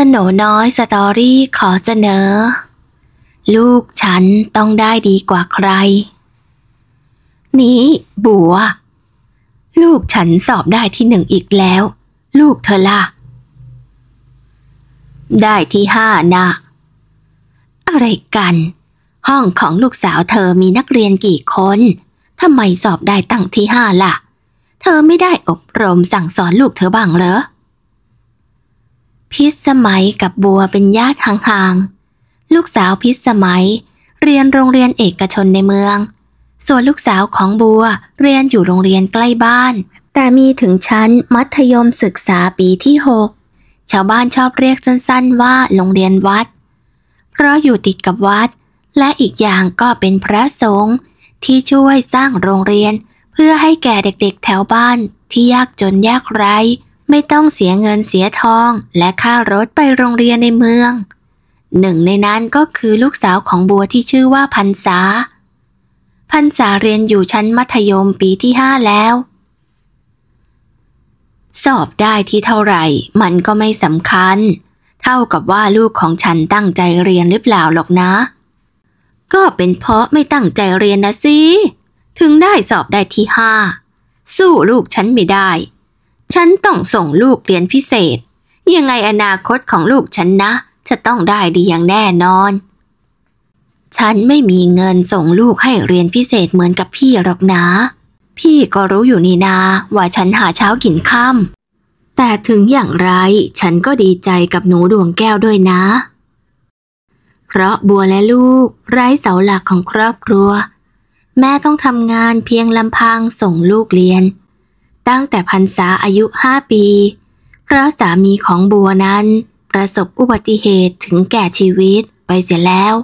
สนน้อย สตอรี่ขอเสนอ ลูกฉันต้องได้ดีกว่าใคร นี้ บัว ลูกฉันสอบได้ที่หนึ่งอีกแล้ว ลูกเธอล่ะ ได้ที่ห้านะ อะไรกัน ห้องของลูกสาวเธอมีนักเรียนกี่คนทำไมสอบได้ตั้งที่ห้าล่ะ เธอไม่ได้อบรมสั่งสอนลูกเธอบ้างเหรอพิษสมัยกับบัวเป็นญาติห่างๆ ลูกสาวพิษสมัย เรียนโรงเรียนเอกชนในเมือง ส่วนลูกสาวของบัวเรียนอยู่โรงเรียนใกล้บ้าน แต่มีถึงชั้นมัธยมศึกษาปีที่หก ชาวบ้านชอบเรียกสั้นๆ ว่าโรงเรียนวัด เพราะอยู่ติดกับวัด และอีกอย่างก็เป็นพระสงฆ์ที่ช่วยสร้างโรงเรียนเพื่อให้แก่เด็กๆแถวบ้านที่ยากจนยากไร้ไม่ต้องเสียเงินเสียทองและค่ารถไปโรงเรียนในเมือง หนึ่งในนั้นก็คือลูกสาวของบัวที่ชื่อว่าพันษาพันษาเรียนอยู่ชั้นมัธยมปีที่ห้าแล้ว สอบได้ที่เท่าไหร่ มันก็ไม่สำคัญ เท่ากับว่าลูกของฉันตั้งใจเรียนหรือเปล่าหรอกนะ ก็เป็นเพราะไม่ตั้งใจเรียนนะสิถึงได้สอบได้ที่ห้าสู้ลูกฉันไม่ได้ฉันต้องส่งลูกเรียนพิเศษ ยังไงอนาคตของลูกฉันนะจะต้องได้ดีอย่างแน่นอน ฉันไม่มีเงินส่งลูกให้เรียนพิเศษเหมือนกับพี่หรอกนะพี่ก็รู้อยู่นี่นาว่าฉันหาเช้ากินค่ำแต่ถึงอย่างไรฉันก็ดีใจกับหนูดวงแก้วด้วยนะ เพราะบัวและลูก ไร้เสาหลักของครอบครัว แม่ต้องทำงานเพียงลำพังส่งลูกเรียนตั้งแต่พรรษาอายุห้าปีเพราะสามีของบัวนั้นประสบอุบัติเหตุถึงแก่ชีวิตไปเสียแล้ว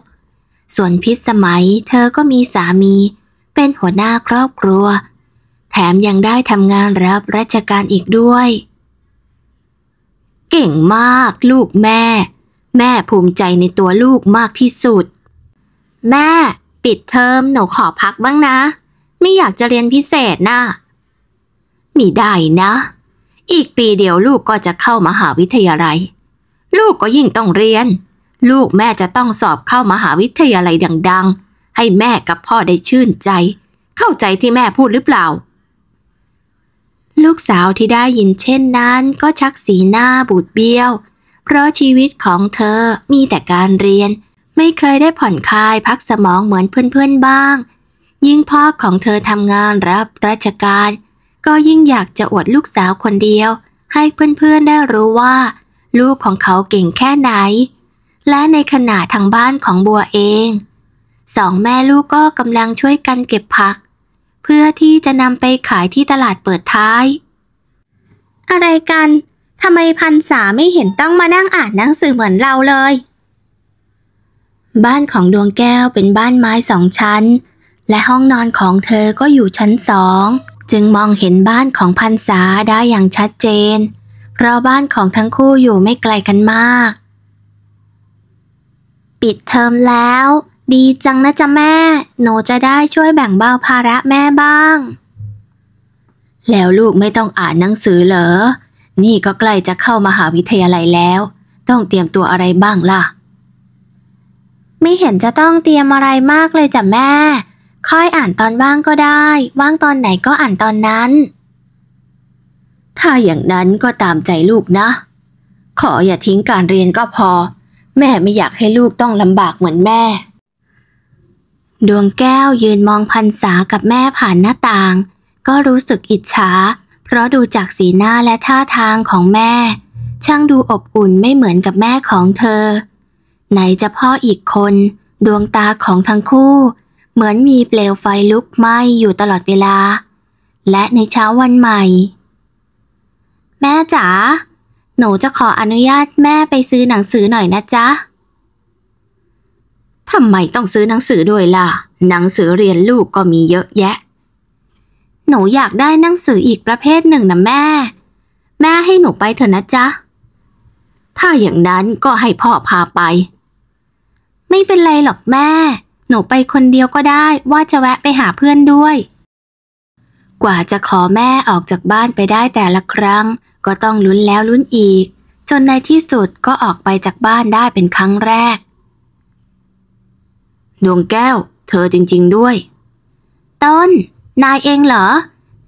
ส่วนพิษสมัยเธอก็มีสามี เป็นหัวหน้าครอบครัว แถมยังได้ทำงานรับราชการอีกด้วย เก่งมากลูกแม่ แม่ภูมิใจในตัวลูกมากที่สุด แม่ปิดเทอมหนูขอพักบ้างนะ ไม่อยากจะเรียนพิเศษนะ่ะมีได้นะ อีกปีเดียวลูกก็จะเข้ามาหาวิทยาลัย ลูกก็ยิ่งต้องเรียน ลูกแม่จะต้องสอบเข้ามาหาวิทยาลัยดังๆ ให้แม่กับพ่อได้ชื่นใจ เข้าใจที่แม่พูดหรือเปล่า ลูกสาวที่ได้ยินเช่นนั้น ก็ชักสีหน้าบูดเบี้ยว เพราะชีวิตของเธอมีแต่การเรียน ไม่เคยได้ผ่อนคลายพักสมองเหมือนเพื่อนๆ บ้าง ยิ่งพ่อของเธอทำงานรับราชการเก็ยิ่งอยากจะอวดลูกสาวคนเดียวให้เพื่อนๆได้รู้ว่าลูกของเขาเก่งแค่ไหน และในขณะทางบ้านของบัวเองสอง แม่ลูกก็กำลังช่วยกันเก็บผัก เพื่อที่จะนำไปขายที่ตลาดเปิดท้าย อะไรกันทำไมพันษาไม่เห็นต้องมานั่งอ่านหนังสือเหมือนเราเลย บ้านของดวงแก้วเป็นบ้านไม้สองชั้นและห้องนอนของเธอก็อยู่ชั้นสองจึงมองเห็นบ้านของพันษาได้อย่างชัดเจนเพราะบ้านของทั้งคู่อยู่ไม่ไกลกันมาก ปิดเทอมแล้ว ดีจังนะจ๊ะแม่หนูจะได้ช่วยแบ่งเบาภาระแม่บ้าง แล้วลูกไม่ต้องอ่านหนังสือเหรอ นี่ก็ใกล้จะเข้ามาหาวิทยาลัยแล้ว ต้องเตรียมตัวอะไรบ้างล่ะ ไม่เห็นจะต้องเตรียมอะไรมากเลยจ้ะแม่ค่อยอ่านตอนว่างก็ได้ ว่างตอนไหนก็อ่านตอนนั้น ถ้าอย่างนั้นก็ตามใจลูกนะ ขออย่าทิ้งการเรียนก็พอ แม่ไม่อยากให้ลูกต้องลำบากเหมือนแม่ ดวงแก้วยืนมองพันษากับแม่ผ่านหน้าต่าง ก็รู้สึกอิจฉาเพราะดูจากสีหน้าและท่าทางของแม่ ช่างดูอบอุ่นไม่เหมือนกับแม่ของเธอ ไหนจะพ่ออีกคนดวงตาของทั้งคู่เหมือนมีเปลวไฟลุกไหม้อยู่ตลอดเวลา และในเช้าวันใหม่ แม่จ๋าหนูจะขออนุญาตแม่ไปซื้อหนังสือหน่อยนะจ๊ะ ทำไมต้องซื้อหนังสือด้วยล่ะ หนังสือเรียนลูกก็มีเยอะแยะ หนูอยากได้หนังสืออีกประเภทหนึ่งนะแม่ แม่ให้หนูไปเถอะนะจ๊ะถ้าอย่างนั้นก็ให้พ่อพาไป ไม่เป็นไรหรอกแม่หนูไปคนเดียวก็ได้ ว่าจะแวะไปหาเพื่อนด้วย กว่าจะขอแม่ออกจากบ้านไปได้แต่ละครั้ง ก็ต้องลุ้นแล้วลุ้นอีก จนในที่สุดก็ออกไปจากบ้านได้เป็นครั้งแรก ดวงแก้ว เธอจริง ๆด้วย ต้น นายเองเหรอ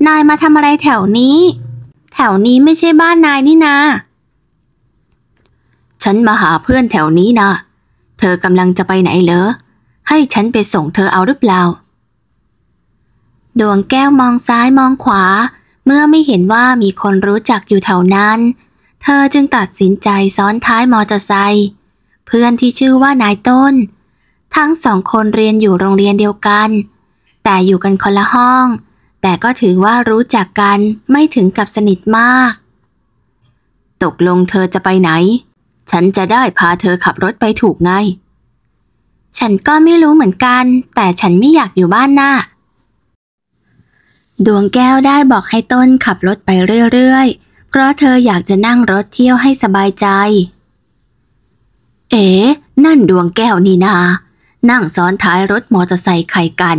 นายมาทำอะไรแถวนี้ แถวนี้ไม่ใช่บ้านนายนี่นา ฉันมาหาเพื่อนแถวนี้นะเธอกำลังจะไปไหนเหรอให้ฉันไปส่งเธอเอาหรือเปล่า ดวงแก้วมองซ้ายมองขวา เมื่อไม่เห็นว่ามีคนรู้จักอยู่แถวนั้น เธอจึงตัดสินใจซ้อนท้ายมอเตอร์ไซค์เพื่อนที่ชื่อว่านายต้น ทั้งสองคนเรียนอยู่โรงเรียนเดียวกัน แต่อยู่กันคนละห้อง แต่ก็ถือว่ารู้จักกันไม่ถึงกับสนิทมาก ตกลงเธอจะไปไหน ฉันจะได้พาเธอขับรถไปถูกไงฉันก็ไม่รู้เหมือนกัน แต่ฉันไม่อยากอยู่บ้านน้า ดวงแก้วได้บอกให้ต้นขับรถไปเรื่อยๆ เพราะเธออยากจะนั่งรถเที่ยวให้สบายใจ เอ๋ นั่นดวงแก้วนี่นา นั่งซ้อนท้ายรถมอเตอร์ไซค์ไข่กัน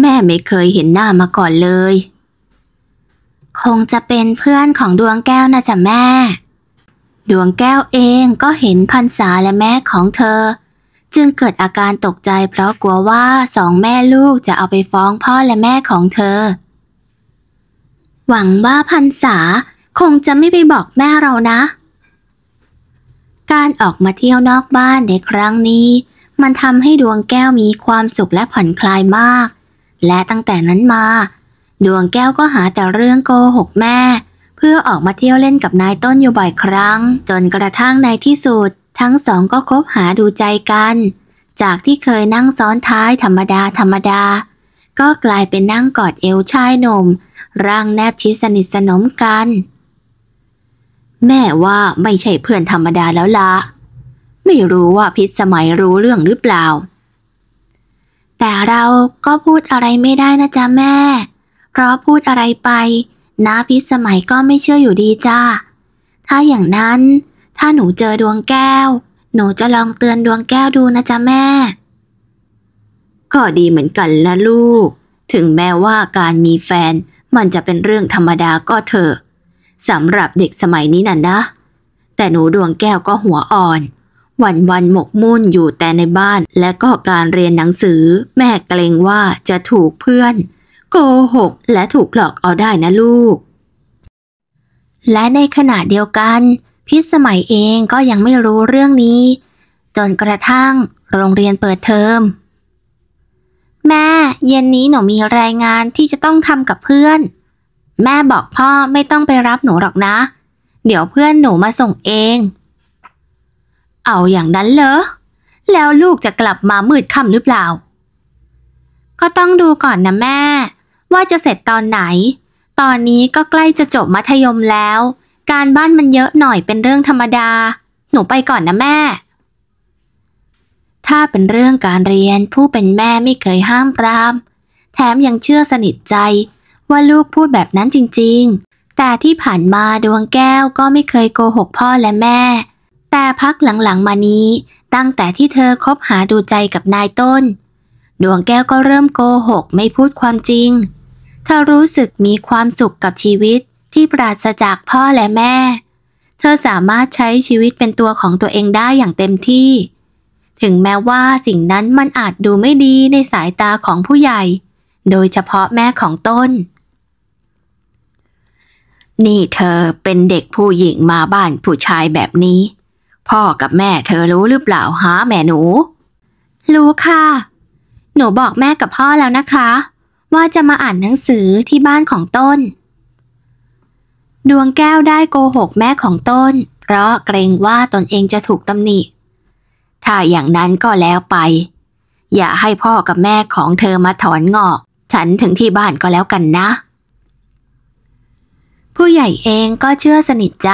แม่ไม่เคยเห็นหน้ามาก่อนเลย คงจะเป็นเพื่อนของดวงแก้วนะจ๊ะแม่ ดวงแก้วเองก็เห็นพันษาและแม่ของเธอจึงเกิดอาการตกใจ เพราะกลัวว่าสองแม่ลูกจะเอาไปฟ้องพ่อและแม่ของเธอ หวังว่าพันษาคงจะไม่ไปบอกแม่เรานะ การออกมาเที่ยวนอกบ้านในครั้งนี้ มันทำให้ดวงแก้วมีความสุขและผ่อนคลายมาก และตั้งแต่นั้นมาดวงแก้วก็หาแต่เรื่องโกหกแม่ เพื่อออกมาเที่ยวเล่นกับนายต้นอยู่บ่อยครั้งจนกระทั่งในที่สุดทั้งสองก็คบหาดูใจกัน จากที่เคยนั่งซ้อนท้ายธรรมดาธรรมดา ก็กลายเป็นนั่งกอดเอวชายหนุ่มร่างแนบชิดสนิทสนมกัน แม่ว่าไม่ใช่เพื่อนธรรมดาแล้วละไม่รู้ว่าพิษสมัยรู้เรื่องหรือเปล่า แต่เราก็พูดอะไรไม่ได้นะจ๊ะแม่ เพราะพูดอะไรไปน้าพิษสมัยก็ไม่เชื่ออยู่ดีจ้า ถ้าอย่างนั้นถ้าหนูเจอดวงแก้ว หนูจะลองเตือนดวงแก้วดูนะจ๊ะแม่ ก็ดีเหมือนกันนะลูก ถึงแม้ว่าการมีแฟน มันจะเป็นเรื่องธรรมดาก็เถอะสำหรับเด็กสมัยนี้น่ะนะ แต่หนูดวงแก้วก็หัวอ่อน วันวันหมกมุ่นอยู่แต่ในบ้าน และก็การเรียนหนังสือ แม่เกรงว่าจะถูกเพื่อน โกหกและถูกหลอกเอาได้นะลูก และในขณะเดียวกันพิสมัยเองก็ยังไม่รู้เรื่องนี้ จนกระทั่งโรงเรียนเปิดเทอม แม่เย็นนี้หนูมีรายงานที่จะต้องทำกับเพื่อน แม่บอกพ่อไม่ต้องไปรับหนูหรอกนะ เดี๋ยวเพื่อนหนูมาส่งเอง เอาอย่างนั้นเหรอ แล้วลูกจะกลับมามืดค่ำหรือเปล่า ก็ต้องดูก่อนนะแม่ ว่าจะเสร็จตอนไหน ตอนนี้ก็ใกล้จะจบมัธยมแล้วการบ้านมันเยอะหน่อยเป็นเรื่องธรรมดา หนูไปก่อนนะแม่ ถ้าเป็นเรื่องการเรียนผู้เป็นแม่ไม่เคยห้ามปราม แถมยังเชื่อสนิทใจว่าลูกพูดแบบนั้นจริงๆ แต่ที่ผ่านมาดวงแก้วก็ไม่เคยโกหกพ่อและแม่ แต่พักหลังๆมานี้ตั้งแต่ที่เธอคบหาดูใจกับนายต้น ดวงแก้วก็เริ่มโกหกไม่พูดความจริงเธอรู้สึกมีความสุขกับชีวิตที่ปราศจากพ่อและแม่ เธอสามารถใช้ชีวิตเป็นตัวของตัวเองได้อย่างเต็มที่ ถึงแม้ว่าสิ่งนั้นมันอาจดูไม่ดีในสายตาของผู้ใหญ่ โดยเฉพาะแม่ของต้น นี่เธอเป็นเด็กผู้หญิงมาบ้านผู้ชายแบบนี้ พ่อกับแม่เธอรู้หรือเปล่าฮะแม่หนู รู้ค่ะ หนูบอกแม่กับพ่อแล้วนะคะ ว่าจะมาอ่านหนังสือที่บ้านของต้นดวงแก้วได้โกหกแม่ของต้น เพราะเกรงว่าตนเองจะถูกตำหนิถ้าอย่างนั้นก็แล้วไป อย่าให้พ่อกับแม่ของเธอมาถอนงอก ฉันถึงที่บ้านก็แล้วกันนะ ผู้ใหญ่เองก็เชื่อสนิทใจ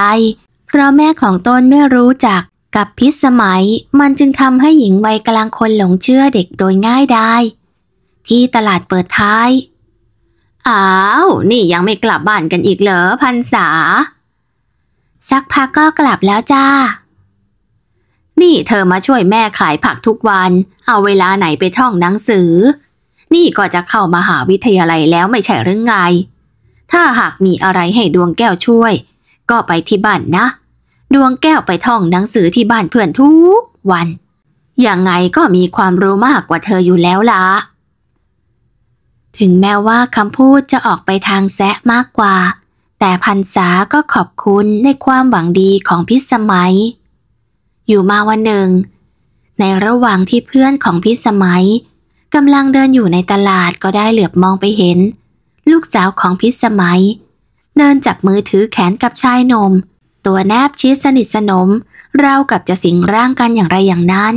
เพราะแม่ของต้นไม่รู้จักกับพิษสมัย มันจึงทำให้หญิงวัยกลางคนหลงเชื่อเด็กโดยง่ายได้ ที่ตลาดเปิดท้ายอ้าว นี่ยังไม่กลับบ้านกันอีกเหรอพันษา สักพักก็กลับแล้วจ้า นี่เธอมาช่วยแม่ขายผักทุกวัน เอาเวลาไหนไปท่องหนังสือ นี่ก็จะเข้ามาหาวิทยาลัยแล้วไม่ใช่หรือไง ถ้าหากมีอะไรให้ดวงแก้วช่วย ก็ไปที่บ้านนะ ดวงแก้วไปท่องหนังสือที่บ้านเพื่อนทุกวันยังไงก็มีความรู้มากกว่าเธออยู่แล้วละ่ะถึงแม้ว่าคำพูดจะออกไปทางแซะมากกว่า แต่พันษาก็ขอบคุณในความหวังดีของพิสมัย อยู่มาวันหนึ่ง ในระหว่างที่เพื่อนของพิสมัยกำลังเดินอยู่ในตลาดก็ได้เหลือบมองไปเห็น ลูกสาวของพิสมัยเดินจับมือถือแขนกับชายหนุ่มตัวแนบชิดสนิทสนมเรากับจะสิงร่างกันอย่างไรอย่างนั้น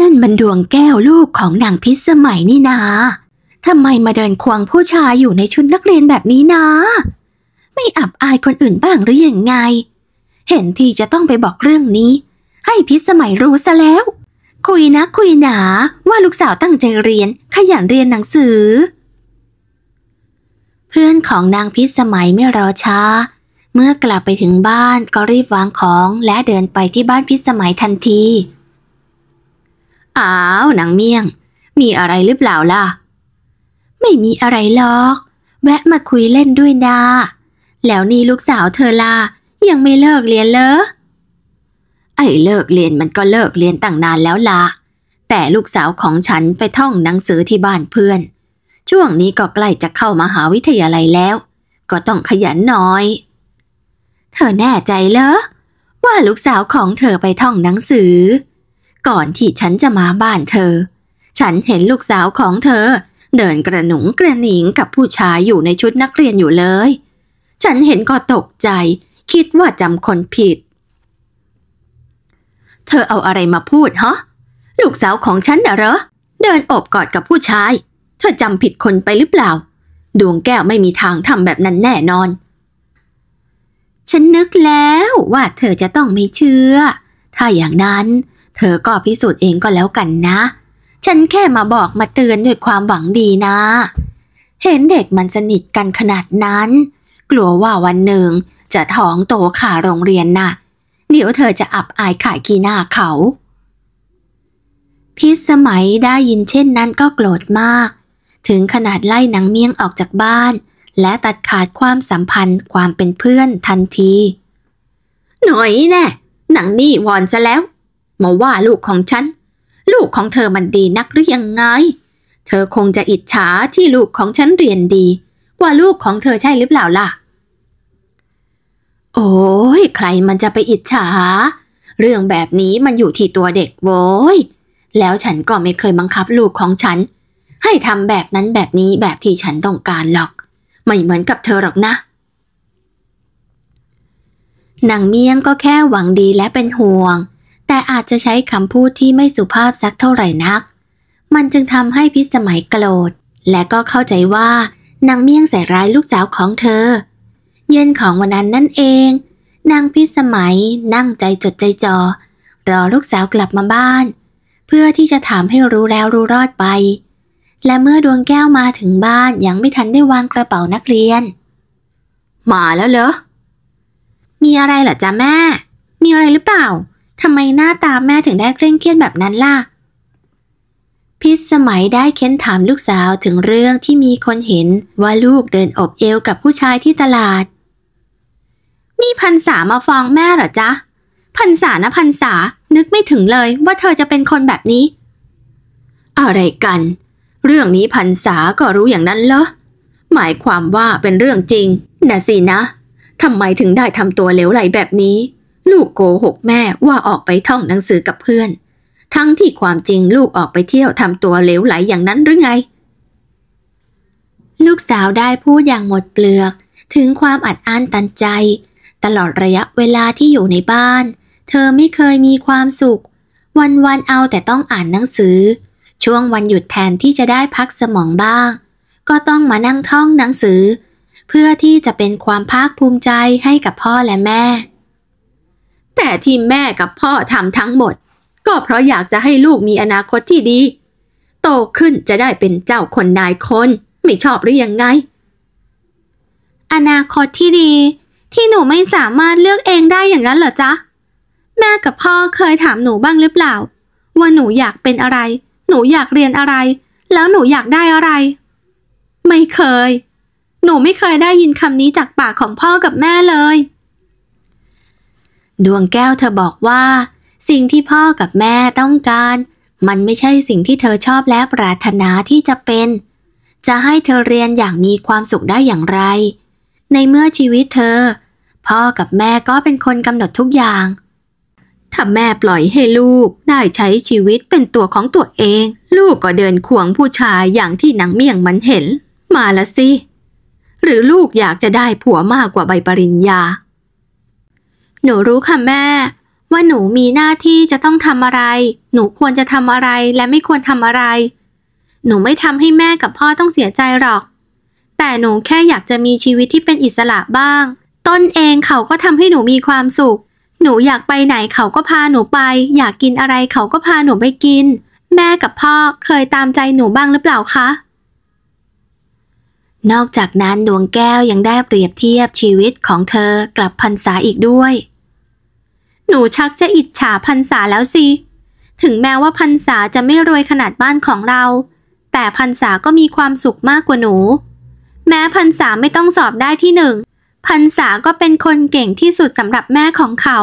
นั่นมันดวงแก้วลูกของนางพิสมัยนี่นาทำไมมาเดินควงผู้ชายอยู่ในชุดนักเรียนแบบนี้นะไม่อับอายคนอื่นบ้างหรืออยังไง เห็นทีจะต้องไปบอกเรื่องนี้ให้พิสมัยรู้ซะแล้ว คุยนะคุยหนาว่าลูกสาวตั้งใจเรียนขยันเรียนหนังสือ เพื่อนของนางพิสมัยไม่รอช้า เมื่อกลับไปถึงบ้านก็รีบวางของและเดินไปที่บ้านพิสมัยทันทีอ้าวหนังเมี่ยง มีอะไรหรือเปล่าล่ะไม่มีอะไรหรอก แวะมาคุยเล่นด้วยดาแล้วนี่ลูกสาวเธอล่ะยังไม่เลิกเรียนเลยไอ้เลิกเรียนมันก็เลิกเรียนตั้งนานแล้วละแต่ลูกสาวของฉันไปท่องหนังสือที่บ้านเพื่อน ช่วงนี้ก็ใกล้จะเข้ามาหาวิทยาลัยแล้ว ก็ต้องขยันหน่อย เธอแน่ใจเหรอว่าลูกสาวของเธอไปท่องหนังสือก่อนที่ฉันจะมาบ้านเธอ ฉันเห็นลูกสาวของเธอ เดินกระหนุงกระหนิงกับผู้ชายอยู่ในชุดนักเรียนอยู่เลย ฉันเห็นก็ตกใจ คิดว่าจำคนผิด เธอเอาอะไรมาพูดฮะลูกสาวของฉันเหรอ เดินอบกอดกับผู้ชาย เธอจำผิดคนไปหรือเปล่า ดวงแก้วไม่มีทางทำแบบนั้นแน่นอน ฉันนึกแล้วว่าเธอจะต้องไม่เชื่อ ถ้าอย่างนั้นเธอก็พิสูจน์เองก็แล้วกันนะ ฉันแค่มาบอกมาเตือนด้วยความหวังดีนะ เห็นเด็กมันสนิทกันขนาดนั้น กลัวว่าวันหนึ่งจะท้องโตขาโรงเรียนนะ่ะ เดี๋ยวเธอจะอับอายขายกีหน้าเขา พิษสมัยได้ยินเช่นนั้นก็โกรธมาก ถึงขนาดไล่หนังเมี่ยงออกจากบ้าน และตัดขาดความสัมพันธ์ความเป็นเพื่อนทันที หน่อยแน่หนังนี่วอนซะแล้วมาว่าลูกของฉัน ลูกของเธอมันดีนักหรือยังไง เธอคงจะอิจฉาที่ลูกของฉันเรียนดีกว่าลูกของเธอใช่หรือเปล่าล่ะ โอ้ยใครมันจะไปอิจฉาเรื่องแบบนี้มันอยู่ที่ตัวเด็กโว้ยแล้วฉันก็ไม่เคยบังคับลูกของฉัน ให้ทำแบบนั้นแบบนี้แบบที่ฉันต้องการหรอก ไม่เหมือนกับเธอหรอกนะนางเมียงก็แค่หวังดีและเป็นห่วงแต่อาจจะใช้คำพูดที่ไม่สุภาพสักเท่าไหร่นัก มันจึงทำให้พิสมัยโกรธ และก็เข้าใจว่านางเมี่ยงใส่ร้ายลูกสาวของเธอ เย็นของวันนั้นนั่นเอง นางพิสมัยนั่งใจจดใจจอรอลูกสาวกลับมาบ้าน เพื่อที่จะถามให้รู้แล้วรู้รอดไป และเมื่อดวงแก้วมาถึงบ้านยังไม่ทันได้วางกระเป๋านักเรียน มาแล้วเหรอ มีอะไรเหรอจ๊ะแม่ มีอะไรหรือเปล่าทำไมหน้าตาแม่ถึงได้เคร่งเครียดแบบนั้นล่ะ พิษสมัยได้เค้นถามลูกสาวถึงเรื่องที่มีคนเห็นว่าลูกเดินอบเอวกับผู้ชายที่ตลาด นี่พันษามาฟ้องแม่หรอจ๊ะพันษานะพันษา นึกไม่ถึงเลยว่าเธอจะเป็นคนแบบนี้ อะไรกัน เรื่องนี้พันษาก็รู้อย่างนั้นเหรอ หมายความว่าเป็นเรื่องจริงนะสินะทำไมถึงได้ทำตัวเหลวไหลแบบนี้ลูกโกหกแม่ว่าออกไปท่องหนังสือกับเพื่อน ทั้งที่ความจริงลูกออกไปเที่ยวทำตัวเหลวไหลอย่างนั้นหรือไง ลูกสาวได้พูดอย่างหมดเปลือกถึงความอัดอั้นตันใจ ตลอดระยะเวลาที่อยู่ในบ้าน เธอไม่เคยมีความสุข วันๆเอาแต่ต้องอ่านหนังสือ ช่วงวันหยุดแทนที่จะได้พักสมองบ้าง ก็ต้องมานั่งท่องหนังสือ เพื่อที่จะเป็นความภาคภูมิใจให้กับพ่อและแม่แต่ที่แม่กับพ่อทำทั้งหมดก็เพราะอยากจะให้ลูกมีอนาคตที่ดี โตขึ้นจะได้เป็นเจ้าคนนายคนไม่ชอบหรือยังไง อนาคตที่ดี ที่หนูไม่สามารถเลือกเองได้อย่างนั้นเหรอจ๊ะ แม่กับพ่อเคยถามหนูบ้างหรือเปล่า ว่าหนูอยากเป็นอะไร หนูอยากเรียนอะไร แล้วหนูอยากได้อะไร ไม่เคย หนูไม่เคยได้ยินคำนี้จากปากของพ่อกับแม่เลยดวงแก้วเธอบอกว่า สิ่งที่พ่อกับแม่ต้องการ มันไม่ใช่สิ่งที่เธอชอบและปรารถนาที่จะเป็น จะให้เธอเรียนอย่างมีความสุขได้อย่างไร ในเมื่อชีวิตเธอ พ่อกับแม่ก็เป็นคนกำหนดทุกอย่างถ้าแม่ปล่อยให้ลูกได้ใช้ชีวิตเป็นตัวของตัวเอง ลูกก็เดินขวงผู้ชายอย่างที่นางเมี่ยงมันเห็น มาละสิหรือลูกอยากจะได้ผัวมากกว่าใบปริญญาหนูรู้ค่ะแม่ ว่าหนูมีหน้าที่จะต้องทำอะไร หนูควรจะทำอะไรและไม่ควรทำอะไร หนูไม่ทำให้แม่กับพ่อต้องเสียใจหรอก แต่หนูแค่อยากจะมีชีวิตที่เป็นอิสระบ้าง ต้นเองเขาก็ทำให้หนูมีความสุข หนูอยากไปไหนเขาก็พาหนูไป อยากกินอะไรเขาก็พาหนูไปกิน แม่กับพ่อเคยตามใจหนูบ้างหรือเปล่าคะนอกจากนั้นดวงแก้วยังได้เปรียบเทียบชีวิตของเธอกับพันษาอีกด้วย หนูชักจะอิจฉาพันษาแล้วสิ ถึงแม้ว่าพันษาจะไม่รวยขนาดบ้านของเรา แต่พันษาก็มีความสุขมากกว่าหนู แม้พันษาไม่ต้องสอบได้ที่หนึ่งพันษาก็เป็นคนเก่งที่สุดสำหรับแม่ของเขา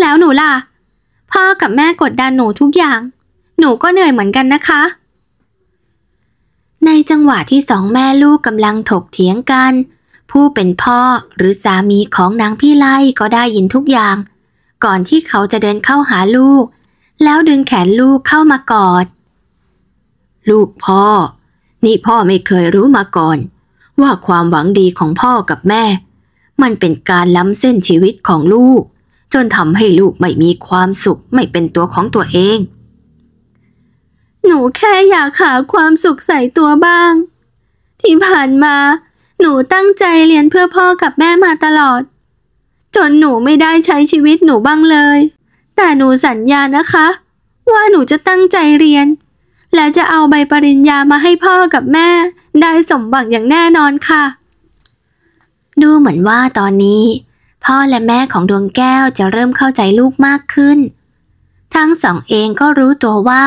แล้วหนูล่ะ พ่อกับแม่กดดันหนูทุกอย่าง หนูก็เหนื่อยเหมือนกันนะคะในจังหวะที่สองแม่ลูกกำลังถกเถียงกัน ผู้เป็นพ่อหรือสามีของนางพี่ไล่ก็ได้ยินทุกอย่าง ก่อนที่เขาจะเดินเข้าหาลูก แล้วดึงแขนลูกเข้ามา กอด ลูกพ่อ นี่พ่อไม่เคยรู้มาก่อน ว่าความหวังดีของพ่อกับแม่ มันเป็นการล้ำเส้นชีวิตของลูก จนทำให้ลูกไม่มีความสุขไม่เป็นตัวของตัวเองหนูแค่อยากหาความสุขใส่ตัวบ้าง ที่ผ่านมา หนูตั้งใจเรียนเพื่อพ่อกับแม่มาตลอด จนหนูไม่ได้ใช้ชีวิตหนูบ้างเลย แต่หนูสัญญานะคะ ว่าหนูจะตั้งใจเรียน และจะเอาใบปริญญามาให้พ่อกับแม่ได้สมบังอย่างแน่นอนค่ะ ดูเหมือนว่าตอนนี้ พ่อและแม่ของดวงแก้วจะเริ่มเข้าใจลูกมากขึ้น ทั้งสองเองก็รู้ตัวว่า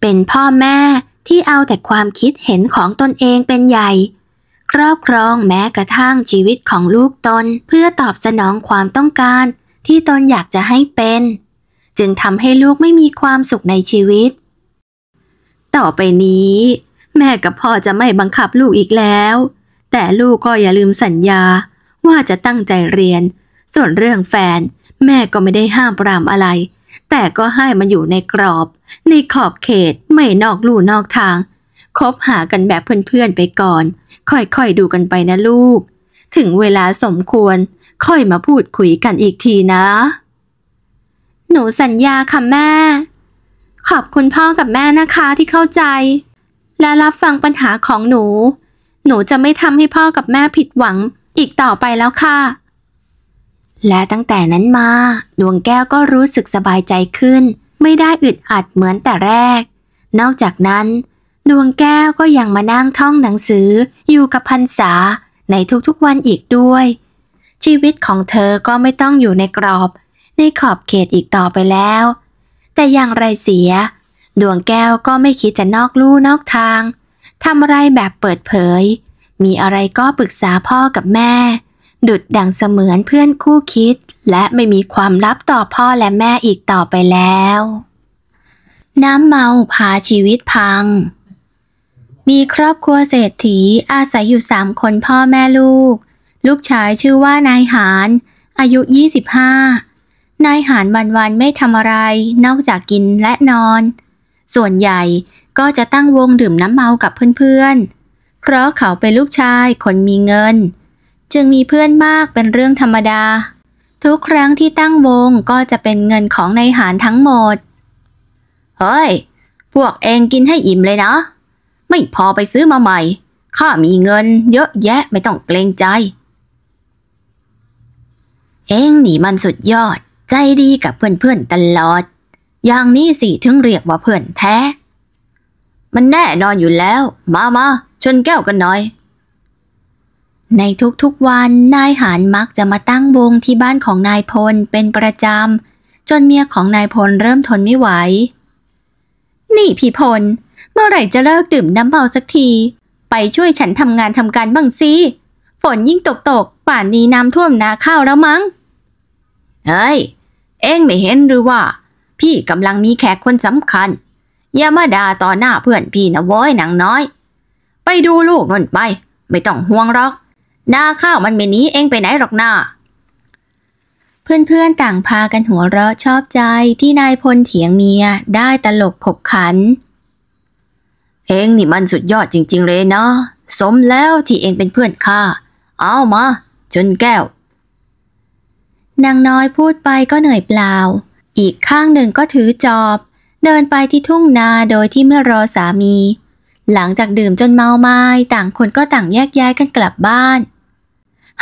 เป็นพ่อแม่ที่เอาแต่ความคิดเห็นของตนเองเป็นใหญ่ ครอบครองแม้กระทั่งชีวิตของลูกตน เพื่อตอบสนองความต้องการที่ตนอยากจะให้เป็น จึงทำให้ลูกไม่มีความสุขในชีวิต ต่อไปนี้แม่กับพ่อจะไม่บังคับลูกอีกแล้ว แต่ลูกก็อย่าลืมสัญญาว่าจะตั้งใจเรียน ส่วนเรื่องแฟนแม่ก็ไม่ได้ห้ามปรามอะไรแต่ก็ให้มันอยู่ในกรอบ ในขอบเขตไม่นอกลู่นอกทาง คบหากันแบบเพื่อนๆไปก่อน ค่อยๆดูกันไปนะลูก ถึงเวลาสมควรค่อยมาพูดคุยกันอีกทีนะ หนูสัญญาค่ะแม่ ขอบคุณพ่อกับแม่นะคะที่เข้าใจ และรับฟังปัญหาของหนู หนูจะไม่ทำให้พ่อกับแม่ผิดหวัง อีกต่อไปแล้วค่ะและตั้งแต่นั้นมา ดวงแก้วก็รู้สึกสบายใจขึ้น ไม่ได้อึดอัดเหมือนแต่แรก นอกจากนั้น ดวงแก้วก็ยังมานั่งท่องหนังสืออยู่กับพันษาในทุกๆวันอีกด้วย ชีวิตของเธอก็ไม่ต้องอยู่ในกรอบ ในขอบเขตอีกต่อไปแล้ว แต่อย่างไรเสีย ดวงแก้วก็ไม่คิดจะนอกลู่นอกทางทำอะไรแบบเปิดเผย มีอะไรก็ปรึกษาพ่อกับแม่ดุดดังเสมือนเพื่อนคู่คิดและไม่มีความลับต่อพ่อและแม่อีกต่อไปแล้ว น้ำเมาพาชีวิตพัง มีครอบครัวเศรษฐีอาศัยอยู่สามคนพ่อแม่ลูก ลูกชายชื่อว่านายหานอายุ 25 นายหานวันๆไม่ทำอะไรนอกจากกินและนอน ส่วนใหญ่ก็จะตั้งวงดื่มน้ำเมากับเพื่อนๆเพราะเขาเป็นลูกชายคนมีเงินจึงมีเพื่อนมากเป็นเรื่องธรรมดา ทุกครั้งที่ตั้งวงก็จะเป็นเงินของนายหารทั้งหมด เฮ้ย พวกเองกินให้อิ่มเลยนะ ไม่พอไปซื้อมาใหม่ ข้ามีเงิน เยอะแยะไม่ต้องเกรงใจ เองหนีมันสุดยอด ใจดีกับเพื่อนๆตลอด อย่างนี้สิถึงเรียกว่าเพื่อนแท้ มันแน่นอนอยู่แล้ว มามาชนแก้วกันหน่อยในทุกๆวันนายหานมักจะมาตั้งวงที่บ้านของนายพลเป็นประจำ จนเมียของนายพลเริ่มทนไม่ไหว นี่พี่พล เมื่อไหร่จะเลิกดื่มน้ำเมาสักที ไปช่วยฉันทำงานทำการบ้างสิฝนยิ่งตกตกป่านนี้น้ำท่วมนาข้าวแล้วมั้งเฮ้ย เอ็งไม่เห็นหรือว่า พี่กำลังมีแขกคนสำคัญอย่ามาด่าต่อหน้าเพื่อนพี่นะโว้ยนางน้อย ไปดูลูกนนไป ไม่ต้องห่วงหรอกหน้าข้าวมันไม่หนีเองไปไหนหรอกนน้าเพื่อนๆ ต่างพากันหัวเราะชอบใจที่นายพลเถียงเมียได้ตลกขบขัน เองนี่มันสุดยอดจริง ๆเลยเนาะสมแล้วที่เองเป็นเพื่อนข้า เอามาจนแก้ว นางน้อยพูดไปก็เหนื่อยเปล่า อีกข้างหนึ่งก็ถือจอบ เดินไปที่ทุ่งนาโดยที่ไม่รอสามี หลังจากดื่มจนเมาไม้ต่างคนก็ต่างแยกย้ายกันกลับบ้าน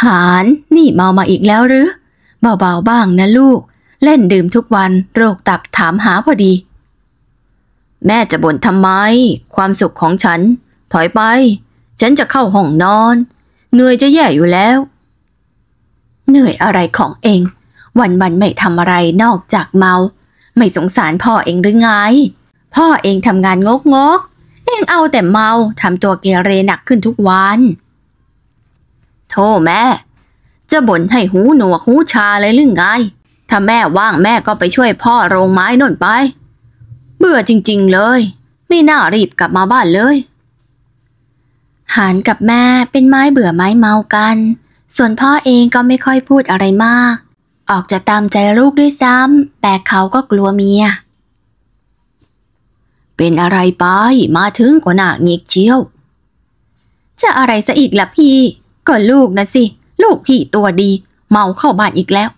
หาน นี่เมามาอีกแล้วหรือ เบาๆบบ้างนะลูก เล่นดื่มทุกวันโรคตับถามหาพอดี แม่จะบ่นทำไม ความสุขของฉัน ถอยไป ฉันจะเข้าห้องนอน เหนื่อยจะแย่อยู่แล้ว เหนื่อยอะไรของเอง วันวันไม่ทำอะไรนอกจากเมา ไม่สงสารพ่อเองหรือไง พ่อเองทำงานงกงกเองเอาแต่เมาทำตัวเกเรหนักขึ้นทุกวัน่แม่จะบ่นให้หูหนวกหูชาเลยหรือไง ถ้าแม่ว่างแม่ก็ไปช่วยพ่อโรงไม้น่นไป เบื่อจริง ๆเลย ไม่น่ารีบกลับมาบ้านเลย หานกับแม่เป็นไม้เบื่อไม้เมากัน ส่วนพ่อเองก็ไม่ค่อยพูดอะไรมาก ออกจะตามใจลูกด้วยซ้ำ แต่เขาก็กลัวเมีย เป็นอะไรไปมาถึงก็หนักหงิกเชียว จะอะไรซะอีกล่ะพี่ก็ลูกนะสิ ลูกพี่ตัวดี เมาเข้าบ้านอีกแล้ว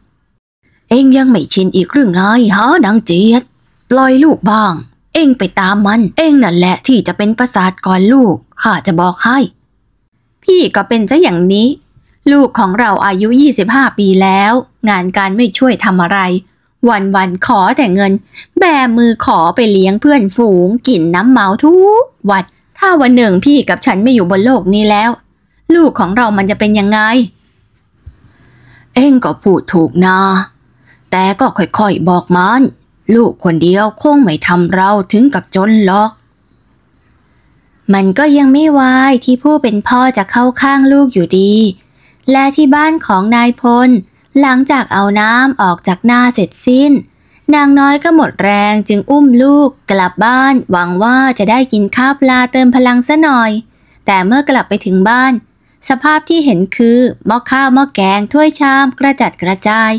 เองยังไม่ชินอีกหรือไงฮะนางเจี๊ยดปล่อยลูกบ้าง เองไปตามมัน เองนั่นแหละที่จะเป็นประสาทก่อนลูก ข้าจะบอกให้ พี่ก็เป็นซะอย่างนี้ ลูกของเราอายุ 25 ปีแล้ว งานการไม่ช่วยทำอะไร วันวันขอแต่เงินแบมือขอไปเลี้ยงเพื่อนฝูงกินน้ำเมาทุกวันถ้าวันหนึ่งพี่กับฉันไม่อยู่บนโลกนี้แล้วลูกของเรามันจะเป็นยังไง เองก็พูดถูกนะ แต่ก็ค่อยๆ บอกมันลูกคนเดียวคงไม่ทำเราถึงกับจนหรอก มันก็ยังไม่วายที่ผู้เป็นพ่อจะเข้าข้างลูกอยู่ดี และที่บ้านของนายพล หลังจากเอาน้ำออกจากหน้าเสร็จสิ้น นางน้อยก็หมดแรงจึงอุ้มลูกกลับบ้าน หวังว่าจะได้กินข้าวปลาเติมพลังซะหน่อย แต่เมื่อกลับไปถึงบ้านสภาพที่เห็นคือหม้อข้าวหม้อแกงถ้วยชามกระจัดกระจาย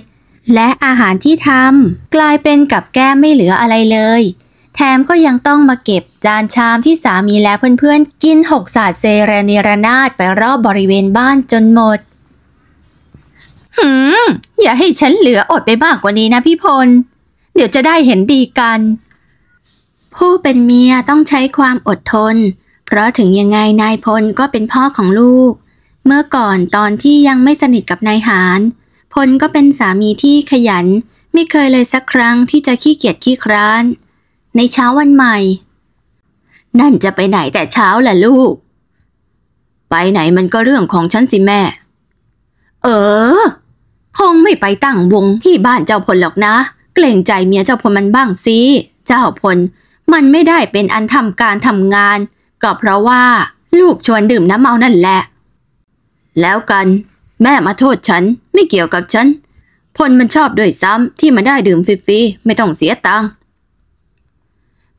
และอาหารที่ทำ กลายเป็นกับแก้มไม่เหลืออะไรเลยแถมก็ยังต้องมาเก็บจานชามที่สามีและเพื่อนๆ กินหกศาสตร์เซเรนีรนาดไปรอบบริเวณบ้านจนหมด หืม อย่าให้ฉันเหลืออดไปมากกว่านี้นะพี่พล เดี๋ยวจะได้เห็นดีกัน ผู้เป็นเมียต้องใช้ความอดทน เพราะถึงยังไงนายพลก็เป็นพ่อของลูกเมื่อก่อนตอนที่ยังไม่สนิทกับนายหารพลก็เป็นสามีที่ขยัน ไม่เคยเลยสักครั้งที่จะขี้เกียจขี้คร้าน ในเช้าวันใหม่ นั่นจะไปไหนแต่เช้าล่ะลูก ไปไหนมันก็เรื่องของฉันสิแม่ เออ คงไม่ไปตั้งวงที่บ้านเจ้าพลหรอกนะเกรงใจเมียเจ้าพลมันบ้างสิเจ้าพลมันไม่ได้เป็นอันทำการทำงาน ก็เพราะว่า ลูกชวนดื่มน้ำเมานั่นแหละแล้วกันแม่มาโทษฉันไม่เกี่ยวกับฉันพลมันชอบด้วยซ้ำที่มันได้ดื่มฟรีๆไม่ต้องเสียตังค์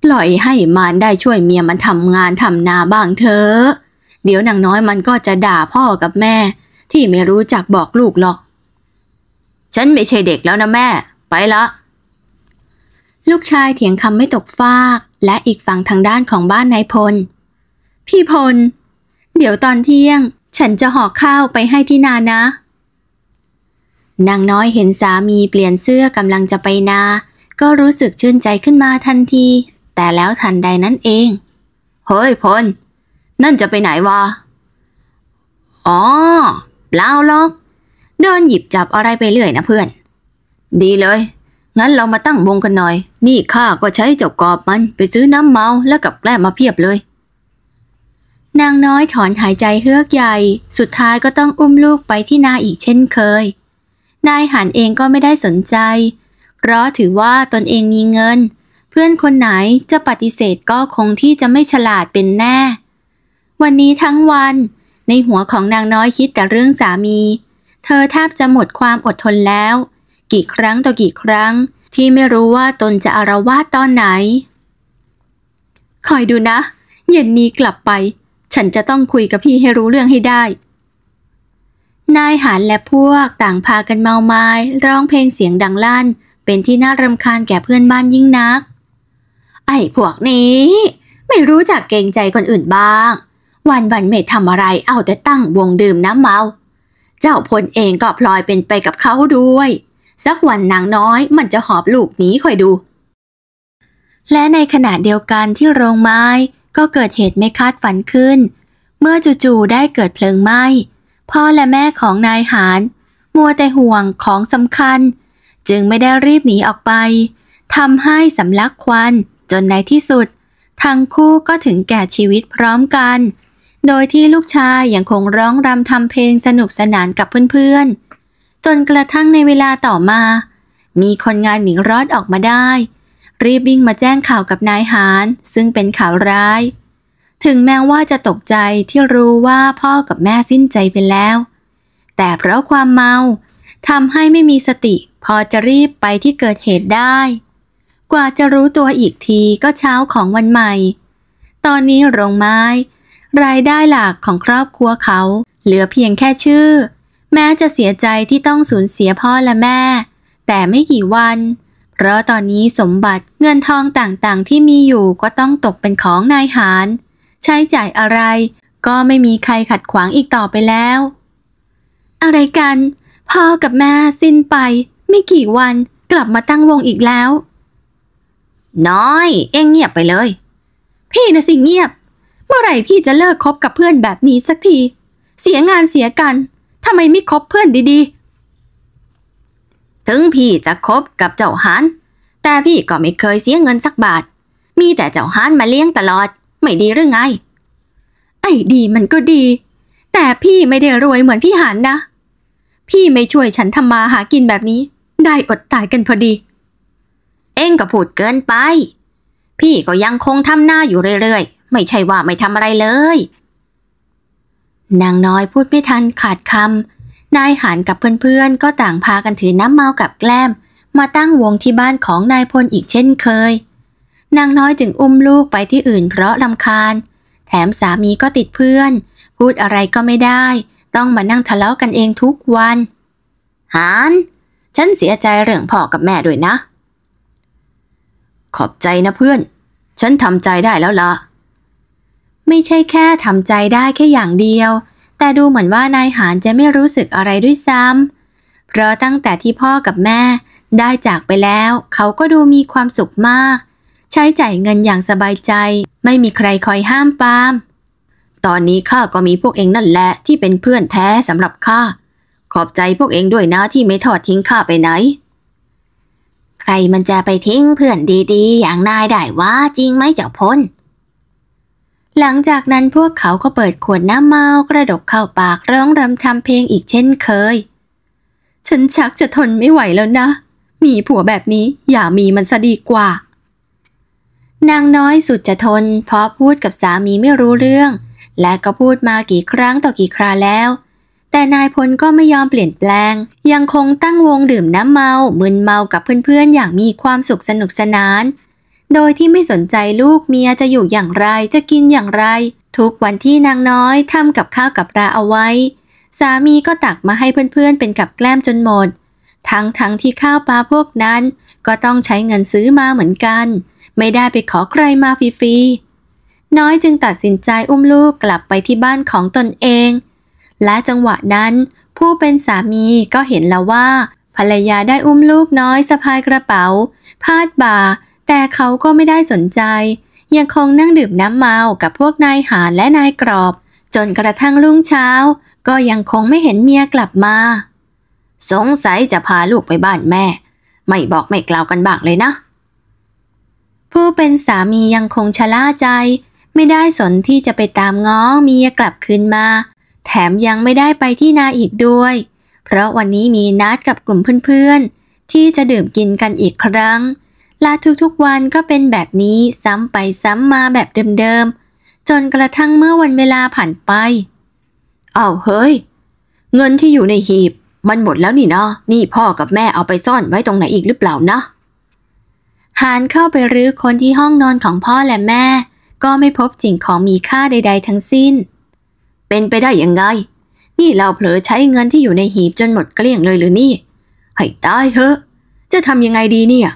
ปล่อยให้มานได้ช่วยเมียมันทำงานทำนาบ้างเถอะเดี๋ยวนางน้อยมันก็จะด่าพ่อกับแม่ที่ไม่รู้จักบอกลูกหรอก ฉันไม่ใช่เด็กแล้วนะแม่ ไปละ ลูกชายเถียงคำไม่ตกฟากและอีกฝั่งทางด้านของบ้านนายพลพี่พล เดี๋ยวตอนเที่ยงฉันจะห่อข้าวไปให้ที่นานะนางน้อยเห็นสามีเปลี่ยนเสื้อกำลังจะไปนา ก็รู้สึกชื่นใจขึ้นมาทันที แต่แล้วทันใดนั้นเอง เฮ้ยพล นั่นจะไปไหนวะอ๋อเล่าลอก เดินหยิบจับอะไรไปเรื่อยนะเพื่อน ดีเลย งั้นเรามาตั้งวงกันหน่อย นี่ข้าก็ใช้เจ้ากอบมัน ไปซื้อน้ำเมาและกับแกล้มมาเพียบเลยนางน้อยถอนหายใจเฮือกใหญ่ สุดท้ายก็ต้องอุ้มลูกไปที่นาอีกเช่นเคย นายหันเองก็ไม่ได้สนใจ เพราะถือว่าตนเองมีเงิน เพื่อนคนไหนจะปฏิเสธก็คงที่จะไม่ฉลาดเป็นแน่ วันนี้ทั้งวัน ในหัวของนางน้อยคิดแต่เรื่องสามี เธอแทบจะหมดความอดทนแล้ว กี่ครั้งต่อกี่ครั้งที่ไม่รู้ว่าตนจะอารวาสตอนไหน คอยดูนะเย็นนี้กลับไปฉันจะต้องคุยกับพี่ให้รู้เรื่องให้ได้ นายหานและพวกต่างพากันเมาไม้ร้องเพลงเสียงดังลั่นเป็นที่น่ารำคาญแก่เพื่อนบ้านยิ่งนัก ไอ้พวกนี้ไม่รู้จักเกรงใจคนอื่นบ้าง วันวันไม่ทำอะไรเอาแต่ตั้งวงดื่มน้ำเมา เจ้าพลเองก็พลอยเป็นไปกับเขาด้วย สักวันนางน้อยมันจะหอบลูกหนีคอยดู และในขณะเดียวกันที่โรงไม้ก็เกิดเหตุไม่คาดฝันขึ้น เมื่อจู่ๆได้เกิดเพลิงไหม้ พ่อและแม่ของนายหานมัวแต่ห่วงของสำคัญ จึงไม่ได้รีบหนีออกไปทำให้สำลักควันจนในที่สุด ทั้งคู่ก็ถึงแก่ชีวิตพร้อมกัน โดยที่ลูกชายยังคงร้องรำทำเพลงสนุกสนานกับเพื่อนๆ จนกระทั่งในเวลาต่อมา มีคนงานหนีรอดออกมาได้รีบวิ่งมาแจ้งข่าวกับนายหานซึ่งเป็นข่าวร้าย ถึงแม้ว่าจะตกใจที่รู้ว่าพ่อกับแม่สิ้นใจไปแล้ว แต่เพราะความเมาทำให้ไม่มีสติพอจะรีบไปที่เกิดเหตุได้ กว่าจะรู้ตัวอีกทีก็เช้าของวันใหม่ ตอนนี้โรงไม้รายได้หลักของครอบครัวเขาเหลือเพียงแค่ชื่อ แม้จะเสียใจที่ต้องสูญเสียพ่อและแม่ แต่ไม่กี่วันพราะตอนนี้สมบัติเงินทองต่างๆที่มีอยู่ก็ต้องตกเป็นของนายหานใช้จ่ายอะไร ก็ไม่มีใครขัดขวางอีกต่อไปแล้ว อะไรกัน พ่อกับแม่สิ้นไป ไม่กี่วันกลับมาตั้งวงอีกแล้ว น้อย เอ็งเงียบไปเลย พี่นะสิเงียบ เมื่อไหร่พี่จะเลิกคบกับเพื่อนแบบนี้สักที เสียงานเสียกันทำไมไม่คบเพื่อนดีๆถึงพี่จะคบกับเจ้าหานแต่พี่ก็ไม่เคยเสียเงินสักบาท มีแต่เจ้าหานมาเลี้ยงตลอด ไม่ดีหรือไง ไอ้ดีมันก็ดี แต่พี่ไม่ได้รวยเหมือนพี่หานนะ พี่ไม่ช่วยฉันทำมาหากินแบบนี้ ได้อดตายกันพอดี เองก็พูดเกินไป พี่ก็ยังคงทำหน้าอยู่เรื่อยๆ ไม่ใช่ว่าไม่ทำอะไรเลยนางน้อยพูดไม่ทันขาดคำนายหานกับเพื่อนๆก็ต่างพากันถือน้ำเมา กับแกล้ม มาตั้งวงที่บ้านของนายพลอีกเช่นเคย นางน้อยจึงอุ้มลูกไปที่อื่นเพราะลำคาญ แถมสามีก็ติดเพื่อน พูดอะไรก็ไม่ได้ ต้องมานั่งทะเลาะกันเองทุกวัน หานฉันเสียใจเรื่องพ่อกับแม่ด้วยนะ ขอบใจนะเพื่อน ฉันทำใจได้แล้วละ่ะ ไม่ใช่แค่ทำใจได้แค่อย่างเดียวแต่ดูเหมือนว่านายหานจะไม่รู้สึกอะไรด้วยซ้ำ เพราะตั้งแต่ที่พ่อกับแม่ได้จากไปแล้วเขาก็ดูมีความสุขมาก ใช้จ่ายเงินอย่างสบายใจไม่มีใครคอยห้ามปาม ตอนนี้ข้าก็มีพวกเองนั่นแหละที่เป็นเพื่อนแท้สำหรับข้าขอบใจพวกเองด้วยนะที่ไม่ทอดทิ้งข้าไปไหน ใครมันจะไปทิ้งเพื่อนดีๆอย่างนายได้วะจริงไหมเจ้าพลหลังจากนั้นพวกเขาก็เปิดขวดน้ำเมากระดกเข้าปาก ร้องรำทำเพลงอีกเช่นเคย ฉันชักจะทนไม่ไหวแล้วนะ มีผัวแบบนี้อย่ามีมันซะดีกว่า นางน้อยสุดจะทนเพราะพูดกับสามีไม่รู้เรื่อง และก็พูดมากี่ครั้งต่อกี่คราแล้ว แต่นายพลก็ไม่ยอมเปลี่ยนแปลง ยังคงตั้งวงดื่มน้ำเมา มึนเมากับเพื่อนๆอย่างมีความสุขสนุกสนานโดยที่ไม่สนใจลูกเมียจะอยู่อย่างไร จะกินอย่างไร ทุกวันที่นางน้อยทำกับข้าวกับปลาเอาไว้ สามีก็ตักมาให้เพื่อนๆ เป็นกับแกล้มจนหมด ทั้งๆทที่ข้าวปลาพวกนั้น ก็ต้องใช้เงินซื้อมาเหมือนกัน ไม่ได้ไปขอใครมาฟรีๆ น้อยจึงตัดสินใจอุ้มลูกกลับไปที่บ้านของตนเอง และจังหวะนั้น ผู้เป็นสามีก็เห็นแล้วว่าภรรยาได้อุ้มลูกน้อยสะพายกระเป๋าพาดบ่าแต่เขาก็ไม่ได้สนใจ ยังคงนั่งดื่มน้ำเมากับพวกนายหาและนายกรอบ จนกระทั่งรุ่งเช้า ก็ยังคงไม่เห็นเมียกลับมา สงสัยจะพาลูกไปบ้านแม่ ไม่บอกไม่กล่าวกันบ้างเลยนะ ผู้เป็นสามียังคงชะล่าใจ ไม่ได้สนที่จะไปตามง้อเมียกลับคืนมา แถมยังไม่ได้ไปที่นาอีกด้วย เพราะวันนี้มีนัดกับกลุ่มเพื่อนๆ ที่จะดื่มกินกันอีกครั้งและทุกๆ วันก็เป็นแบบนี้ซ้ำไปซ้ำมาแบบเดิมๆ จนกระทั่งเมื่อวันเวลาผ่านไปอ้าวเฮ้ยเงินที่อยู่ในหีบ มันหมดแล้วนี่เนาะนี่พ่อกับแม่เอาไปซ่อนไว้ตรงไหนอีกหรือเปล่านะ หานเข้าไปรื้อคนที่ห้องนอนของพ่อและแม่ ก็ไม่พบสิ่งของมีค่าใดๆทั้งสิ้น เป็นไปได้ยังไง นี่เราเผลอใช้เงินที่อยู่ในหีบจนหมดเกลี้ยงเลยหรือนี่ให้ตายเถอะ จะทำยังไงดีเนี่ย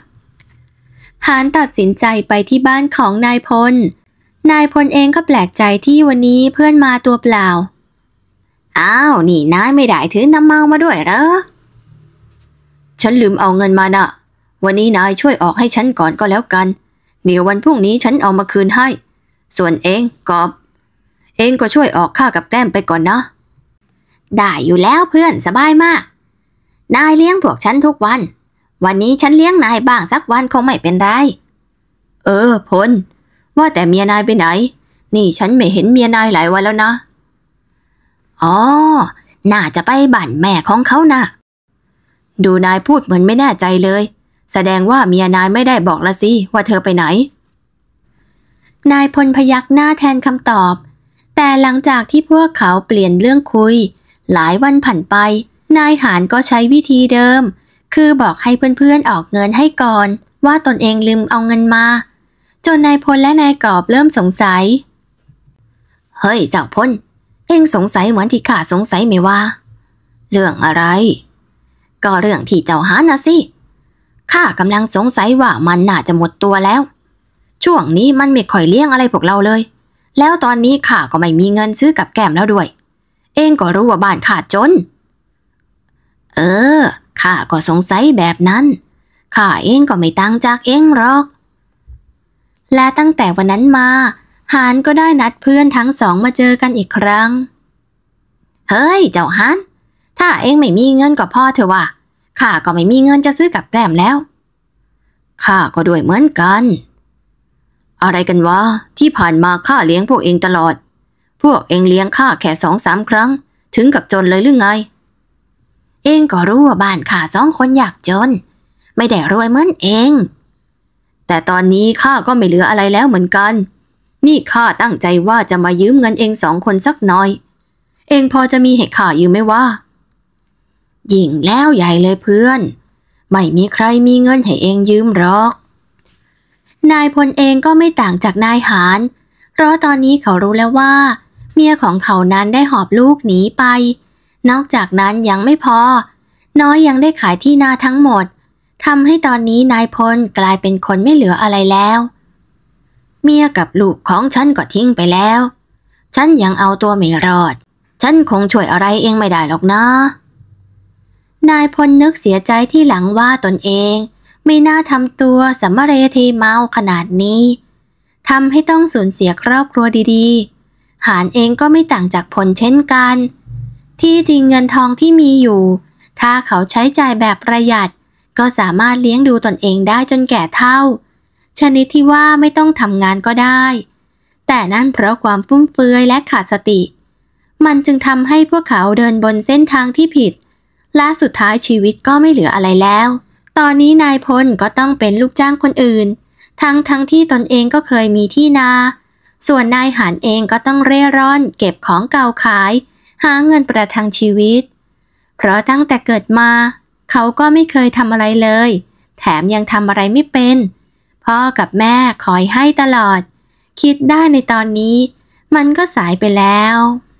หานตัดสินใจไปที่บ้านของนายพล นายพลเองก็แปลกใจที่วันนี้เพื่อนมาตัวเปล่า อ้าวนี่นายไม่ได้ถือน้ำเมามาด้วยเหรอ ฉันลืมเอาเงินมานะ่ะ วันนี้นายช่วยออกให้ฉันก่อนก็แล้วกัน เดี๋ยววันพรุ่งนี้ฉันเอามาคืนให้ ส่วนเองกอบ เองก็ช่วยออกค่ากับแต้มไปก่อนนะ ได้อยู่แล้วเพื่อนสบายมาก นายเลี้ยงพวกฉันทุกวันวันนี้ฉันเลี้ยงนายบ้างสักวันคงไม่เป็นไรเออพลว่าแต่เมียนายไปไหน นี่ฉันไม่เห็นเมียนายหลายวันแล้วนะ อ๋อน่าจะไปบ้านแม่ของเขานะ่ะ ดูนายพูดเหมือนไม่แน่ใจเลย แสดงว่าเมียนายไม่ได้บอกละสิว่าเธอไปไหน นายพลพยักหน้าแทนคำตอบ แต่หลังจากที่พวกเขาเปลี่ยนเรื่องคุย หลายวันผ่านไป นายหานก็ใช้วิธีเดิมคือบอกให้เพื่อนๆออกเงินให้ก่อน ว่าตนเองลืมเอาเงินมา จนนายพลและนายกอบเริ่มสงสัยเฮ้ย เจ้าพลเองสงสัยเหมือนที่ข้าสงสัยไหมว่า เรื่องอะไร ก็เรื่องที่เจ้าหานะสิข้ากำลังสงสัยว่ามันน่าจะหมดตัวแล้ว ช่วงนี้มันไม่ค่อยเลี้ยงอะไรพวกเราเลย แล้วตอนนี้ข้าก็ไม่มีเงินซื้อกับแก้มแล้วด้วย เองก็รู้ว่าบ้านขาดจน เออข้าก็สงสัยแบบนั้น ข้าเองก็ไม่ตั้งจากเองหรอก และตั้งแต่วันนั้นมา หานก็ได้นัดเพื่อนทั้งสองมาเจอกันอีกครั้ง เฮ้ย เจ้าหานถ้าเองไม่มีเงินกับพ่อเถอะว่ะข้าก็ไม่มีเงินจะซื้อกับแก้มแล้วข้าก็ด้วยเหมือนกัน อะไรกันวะที่ผ่านมาข้าเลี้ยงพวกเองตลอด พวกเองเลี้ยงข้าแค่สองสามครั้ง ถึงกับจนเลยหรือไงเองก็รู้ว่าบ้านข้าสองคนอยากจน ไม่ได้รวยเหมือนเอง แต่ตอนนี้ข้าก็ไม่เหลืออะไรแล้วเหมือนกัน นี่ข้าตั้งใจว่าจะมายืมเงินเองสองคนสักหน่อย เองพอจะมีเหตุข่ายืมไหมว่ายิ่งแล้วใหญ่เลยเพื่อน ไม่มีใครมีเงินให้เองยืมหรอก นายพลเองก็ไม่ต่างจากนายหานเพราะตอนนี้เขารู้แล้วว่า เมียของเขานั้นได้หอบลูกหนีไปนอกจากนั้นยังไม่พอน้อยยังได้ขายที่นาทั้งหมดทำให้ตอนนี้นายพลกลายเป็นคนไม่เหลืออะไรแล้ว เมียกับลูกของฉันก็ทิ้งไปแล้ว ฉันยังเอาตัวไม่รอด ฉันคงช่วยอะไรเองไม่ได้หรอกนะนายพลนึกเสียใจที่หลังว่าตนเอง ไม่น่าทำตัวสัมเรเทเมาขนาดนี้ทำให้ต้องสูญเสียครอบครัวดีๆ หานเองก็ไม่ต่างจากผลเช่นกันเที่จริงเงินทองที่มีอยู่ ถ้าเขาใช้จ่ายแบบประหยัด ก็สามารถเลี้ยงดูตนเองได้จนแก่เท่า ชนิดที่ว่าไม่ต้องทำงานก็ได้ แต่นั่นเพราะความฟุ่มเฟือยและขาดสติ มันจึงทำให้พวกเขาเดินบนเส้นทางที่ผิด และสุดท้ายชีวิตก็ไม่เหลืออะไรแล้ว ตอนนี้นายพลก็ต้องเป็นลูกจ้างคนอื่น ทั้งทั้งที่ตนเองก็เคยมีที่นา ส่วนนายหานเองก็ต้องเร่ร่อน เก็บของเก่าขายหาเงินประทังชีวิต เพราะตั้งแต่เกิดมาเขาก็ไม่เคยทำอะไรเลย แถมยังทำอะไรไม่เป็น พ่อกับแม่คอยให้ตลอด คิดได้ในตอนนี้ มันก็สายไปแล้ว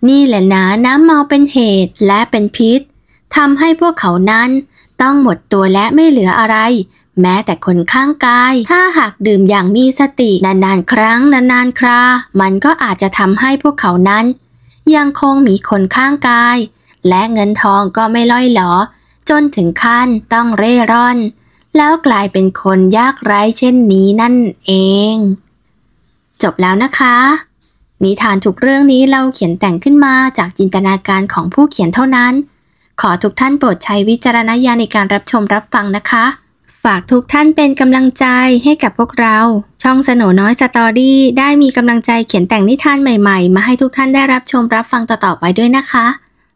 นี่แหละนะน้ำเมาเป็นเหตุและเป็นพิษ ทำให้พวกเขานั้นต้องหมดตัวและไม่เหลืออะไร แม้แต่คนข้างกาย ถ้าหากดื่มอย่างมีสตินาน ๆ ครั้งนานๆครา มันก็อาจจะทำให้พวกเขานั้นยังคงมีคนข้างกาย และเงินทองก็ไม่ล่อยหลอจนถึงขั้นต้องเร่ร่อน แล้วกลายเป็นคนยากไร้เช่นนี้นั่นเอง จบแล้วนะคะนิทานทุกเรื่องนี้เราเขียนแต่งขึ้นมาจากจินตนาการของผู้เขียนเท่านั้น ขอทุกท่านโปรดใช้วิจารณญาณในการรับชมรับฟังนะคะฝากทุกท่านเป็นกำลังใจให้กับพวกเรา ช่องสโนน้อยสตอรี่ได้มีกำลังใจเขียนแต่งนิทานใหม่ๆ มาให้ทุกท่านได้รับชมรับฟังต่อๆไปด้วยนะคะ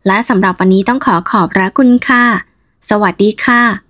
และสำหรับวันนี้ต้องขอขอบพระคุณค่ะ สวัสดีค่ะ